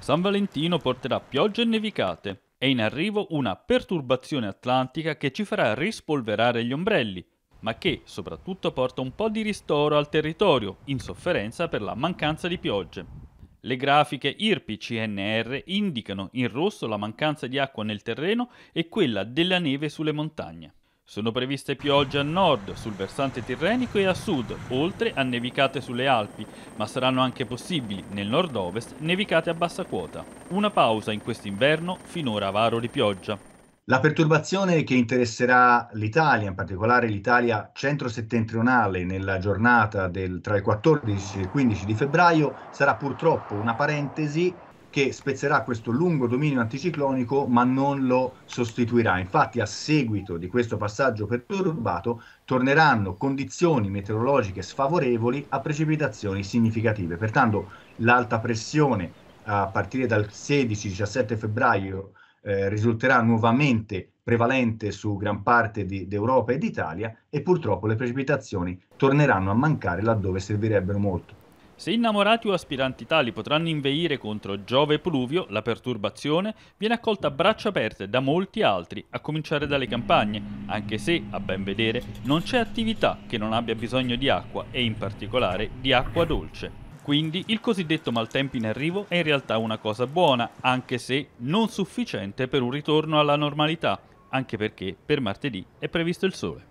San Valentino porterà piogge e nevicate. È in arrivo una perturbazione atlantica che ci farà rispolverare gli ombrelli, ma che soprattutto porta un po' di ristoro al territorio, in sofferenza per la mancanza di piogge. Le grafiche IRPI-CNR indicano in rosso la mancanza di acqua nel terreno e quella della neve sulle montagne. Sono previste piogge a nord, sul versante tirrenico e a sud, oltre a nevicate sulle Alpi, ma saranno anche possibili, nel nord-ovest, nevicate a bassa quota. Una pausa in quest'inverno, finora avaro di pioggia. La perturbazione che interesserà l'Italia, in particolare l'Italia centro-settentrionale, nella giornata del, tra il 14 e il 15 di febbraio, sarà purtroppo una parentesi che spezzerà questo lungo dominio anticiclonico ma non lo sostituirà. Infatti a seguito di questo passaggio perturbato torneranno condizioni meteorologiche sfavorevoli a precipitazioni significative. Pertanto l'alta pressione a partire dal 16-17 febbraio eh, risulterà nuovamente prevalente su gran parte di, d'Europa e d'Italia e purtroppo le precipitazioni torneranno a mancare laddove servirebbero molto. Se innamorati o aspiranti tali potranno inveire contro Giove Pluvio, la perturbazione viene accolta a braccia aperte da molti altri, a cominciare dalle campagne, anche se, a ben vedere, non c'è attività che non abbia bisogno di acqua e in particolare di acqua dolce. Quindi il cosiddetto maltempo in arrivo è in realtà una cosa buona, anche se non sufficiente per un ritorno alla normalità, anche perché per martedì è previsto il sole.